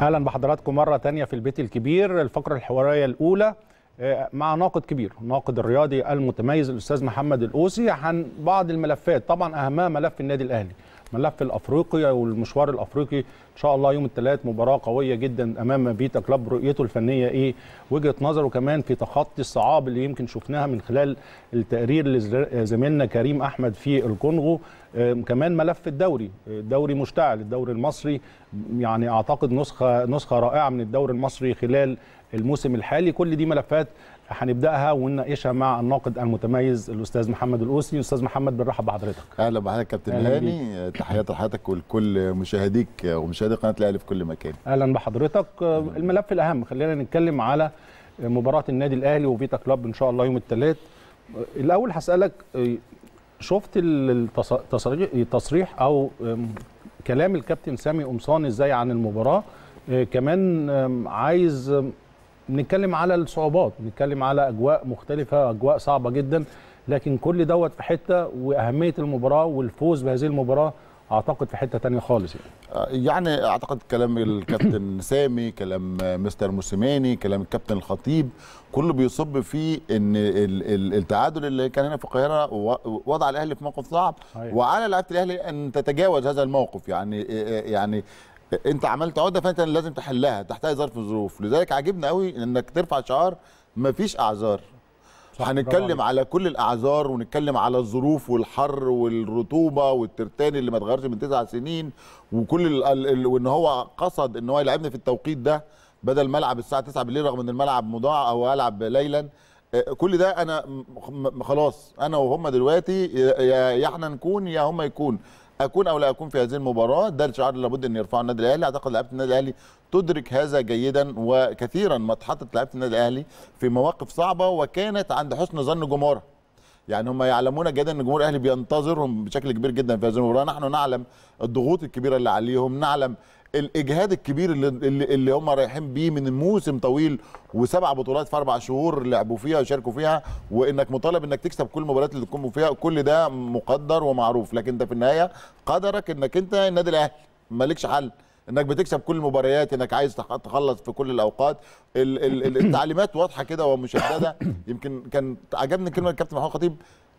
اهلا بحضراتكم مره تانية في البيت الكبير الفقره الحواريه الاولى آه، مع ناقد كبير ناقد الرياضي المتميز الاستاذ محمد الاوسي عن بعض الملفات طبعا اهمها ملف النادي الاهلي ملف الافريقي والمشوار الافريقي ان شاء الله يوم الثلاث مباراه قويه جدا امام بيتا كلاب رؤيته الفنيه ايه وجهه نظره كمان في تخطي الصعاب اللي يمكن شفناها من خلال التقرير لزميلنا كريم احمد في الكونغو كمان ملف الدوري الدوري مشتعل الدوري المصري يعني اعتقد نسخه نسخه رائعه من الدوري المصري خلال الموسم الحالي كل دي ملفات هنبداها ونناقشها مع الناقد المتميز الاستاذ محمد الاوسي استاذ محمد بنرحب بحضرتك اهلا بحضرتك كابتن هاني تحياتي لحضرتك ولكل مشاهديك ومشاهدي قناه الاهلي في كل مكان اهلا بحضرتك أهلاً. الملف الاهم خلينا نتكلم على مباراه النادي الاهلي وفيتا كلوب ان شاء الله يوم الثلاث الاول هسالك شفت التصريح او كلام الكابتن سامي قمصان ازاي عن المباراه أه، كمان عايز بنتكلم على الصعوبات بنتكلم على اجواء مختلفه اجواء صعبه جدا لكن كل دوت في حته واهميه المباراه والفوز بهذه المباراه اعتقد في حته تانية خالص يعني. آه، يعني اعتقد كلام الكابتن سامي كلام مستر موسيماني كلام الكابتن الخطيب كله بيصب في ان التعادل اللي كان هنا في القاهره وضع الاهلي في موقف صعب وعلى لعيبه الاهلي ان تتجاوز هذا الموقف يعني آه، آه، يعني انت عملت عقده فانت لازم تحلها تحت اي ظرف ظروف لذلك عاجبنا قوي انك ترفع شعار مفيش اعذار هنتكلم على كل الاعذار ونتكلم على الظروف والحر والرطوبه والترتان اللي ما اتغيرش من تسع سنين وكل ال... وان هو قصد ان هو يلعبنا في التوقيت ده بدل ما العب الساعه 9 بالليل رغم ان الملعب مضاع او العب ليلا آه، كل ده انا خلاص انا وهم دلوقتي يا احنا نكون يا هم يكون اكون او لا اكون في هذه المباراه ده الشعار اللي لابد ان يرفعه النادي الاهلي اعتقد لعيبه النادي الاهلي تدرك هذا جيدا وكثيرا ما اتحطت لعيبه النادي الاهلي في مواقف صعبه وكانت عند حسن ظن جمهورها يعني هم يعلمون جيدا ان جمهور الاهلي بينتظرهم بشكل كبير جدا في هذه المباراه نحن نعلم الضغوط الكبيره اللي عليهم نعلم الاجهاد الكبير اللي اللي هم رايحين بيه من موسم طويل وسبع بطولات في اربع شهور لعبوا فيها وشاركوا فيها وانك مطالب انك تكسب كل المباريات اللي تكون فيها كل ده مقدر ومعروف لكن انت في النهايه قدرك انك انت النادي الاهلي مالكش حل انك بتكسب كل المباريات انك عايز تخلص في كل الاوقات التعليمات واضحه كده ومشدده يمكن كان عجبني كلمه الكابتن محمود خطيب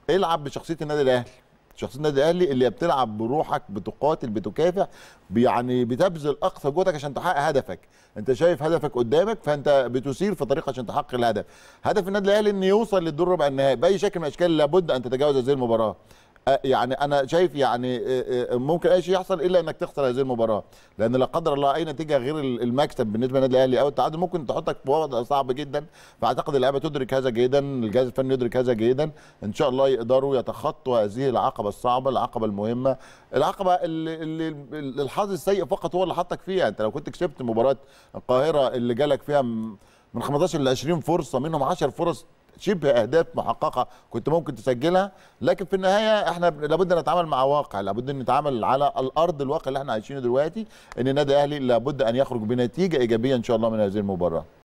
العب بشخصيه النادي الاهلي شخصيه النادي الاهلي اللي بتلعب بروحك بتقاتل بتكافح يعني بتبذل اقصى جهدك عشان تحقق هدفك انت شايف هدفك قدامك فانت بتسير في طريق عشان تحقق الهدف هدف النادي الاهلي انه يوصل للدور ربع النهائي باي شكل من الاشكال لابد ان تتجاوز هذه المباراه يعني انا شايف يعني ممكن اي شيء يحصل الا انك تخسر هذه المباراه لان لا قدر الله اي نتيجه غير المكسب بالنسبه للنادي الاهلي او التعادل ممكن تحطك في وضع صعب جدا فاعتقد اللعيبه تدرك هذا جيدا الجهاز الفني يدرك هذا جيدا ان شاء الله يقدروا يتخطوا هذه العقبه الصعبه العقبه المهمه العقبه اللي, اللي الحظ السيء فقط هو اللي حطك فيها انت لو كنت كسبت مباراه القاهره اللي جالك فيها من 15 ل 20 فرصه منهم 10 فرص شبه اهداف محققه كنت ممكن تسجلها لكن في النهايه احنا لابد نتعامل مع واقع لابد ان نتعامل على الارض الواقع اللي احنا عايشينه دلوقتي ان النادي الاهلي لابد ان يخرج بنتيجه ايجابيه ان شاء الله من هذه المباراه